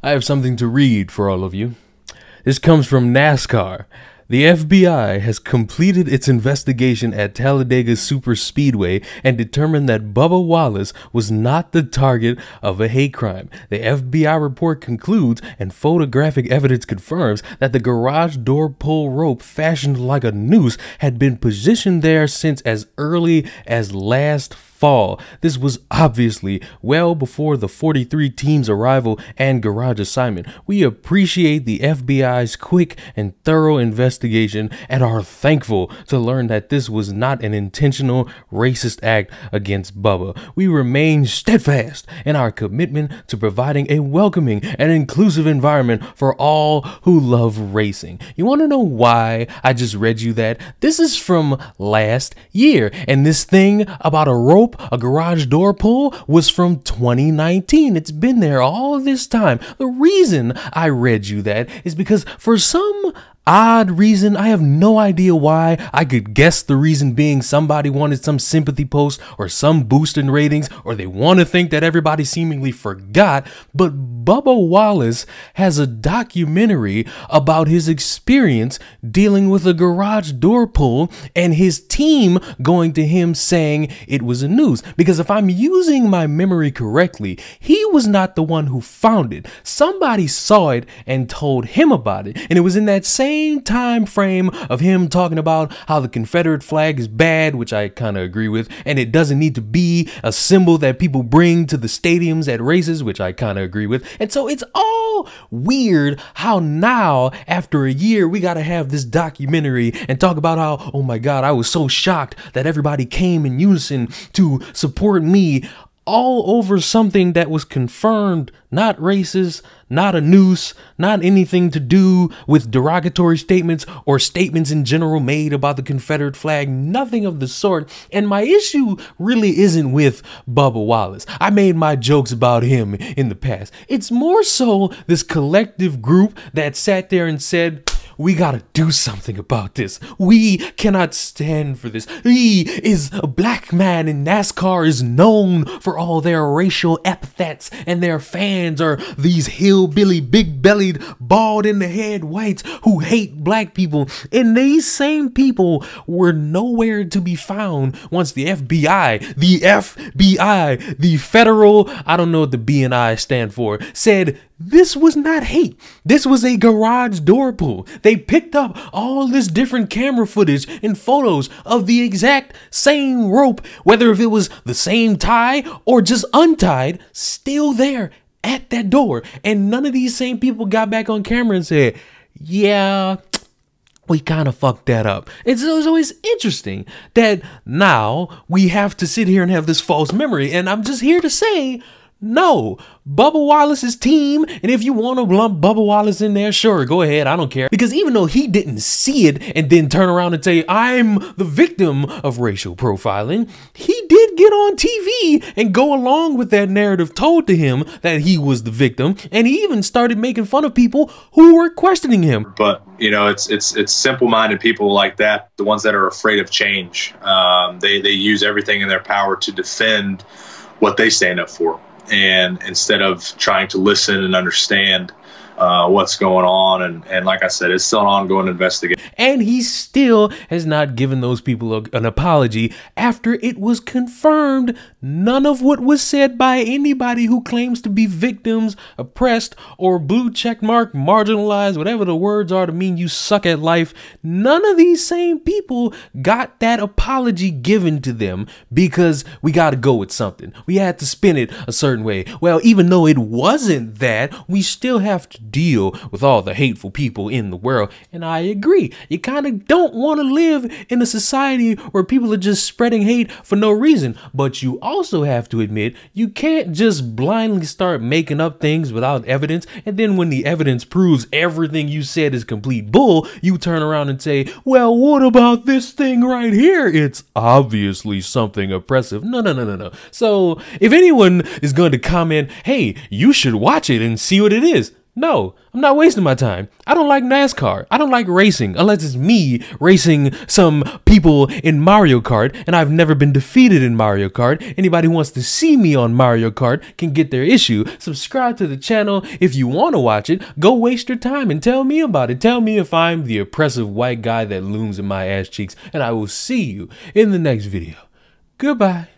I have something to read for all of you. This comes from NASCAR. The FBI has completed its investigation at Talladega Superspeedway and determined that Bubba Wallace was not the target of a hate crime. The FBI report concludes, and photographic evidence confirms, that the garage door pull rope fashioned like a noose had been positioned there since as early as last fall. This was obviously well before the 43 team's arrival and garage assignment. We appreciate the FBI's quick and thorough investigation and are thankful to learn that this was not an intentional racist act against Bubba. We remain steadfast in our commitment to providing a welcoming and inclusive environment for all who love racing. You want to know why I just read you that? This is from last year, and this thing about a rope a garage door pull was from 2019. It's been there all this time. The reason I read you that is because for some odd reason. I have no idea why. I could guess the reason being somebody wanted some sympathy post or some boost in ratings, or they want to think that everybody seemingly forgot. But Bubba Wallace has a documentary about his experience dealing with a garage door pull and his team going to him saying it was a news. Because if I'm using my memory correctly, he was not the one who found it. Somebody saw it and told him about it. And it was in that same same time frame of him talking about how the Confederate flag is bad, which I kind of agree with, and it doesn't need to be a symbol that people bring to the stadiums at races, which I kind of agree with. And so it's all weird how now, after a year, we got to have this documentary and talk about how, oh my God, I was so shocked that everybody came in unison to support me all over something that was confirmed not racist, not a noose, not anything to do with derogatory statements or statements in general made about the Confederate flag, nothing of the sort. And my issue really isn't with Bubba Wallace. I made my jokes about him in the past. It's more so this collective group that sat there and said, we gotta do something about this. We cannot stand for this. He is a black man, and NASCAR is known for all their racial epithets, and their fans are these hillbilly, big bellied, bald in the head whites who hate black people. And these same people were nowhere to be found once the FBI, the FBI, the federal, I don't know what the BNI stand for, said this was not hate. This was a garage door pull. They picked up all this different camera footage and photos of the exact same rope, whether if it was the same tie or just untied, still there at that door. And none of these same people got back on camera and said, yeah, we kind of fucked that up. It's, it's always interesting that now we have to sit here and have this false memory. And I'm just here to say, no, Bubba Wallace's team, and if you want to lump Bubba Wallace in there, sure, go ahead, I don't care. Because even though he didn't see it and then turn around and say, I'm the victim of racial profiling, he did get on TV and go along with that narrative told to him that he was the victim, and he even started making fun of people who were questioning him. But you know, it's it's it's simple-minded people like that, the ones that are afraid of change. Um, they they use everything in their power to defend what they stand up for and instead of trying to listen and understand uh, what's going on. And, and like I said, it's still an ongoing investigation. And he still has not given those people a, an apology after it was confirmed none of what was said by anybody who claims to be victims, oppressed, or blue check mark, marginalized, whatever the words are to mean you suck at life, none of these same people got that apology given to them because we got to go with something. We had to spin it a certain way. Well, even though it wasn't that, we still have to deal with all the hateful people in the world. And I agree. You kind of don't want to live in a society where people are just spreading hate for no reason. But you also have to admit you can't just blindly start making up things without evidence. And then when the evidence proves everything you said is complete bull, you turn around and say, well, what about this thing right here? It's obviously something oppressive. No, no, no, no, no. So if anyone is going to comment, hey, you should watch it and see what it is. No, I'm not wasting my time. I don't like NASCAR. I don't like racing unless it's me racing some people in Mario Kart and I've never been defeated in Mario Kart. Anybody who wants to see me on Mario Kart can get their issue. Subscribe to the channel if you want to watch it. Go waste your time and tell me about it. Tell me if I'm the oppressive white guy that looms in my ass cheeks and I will see you in the next video. Goodbye.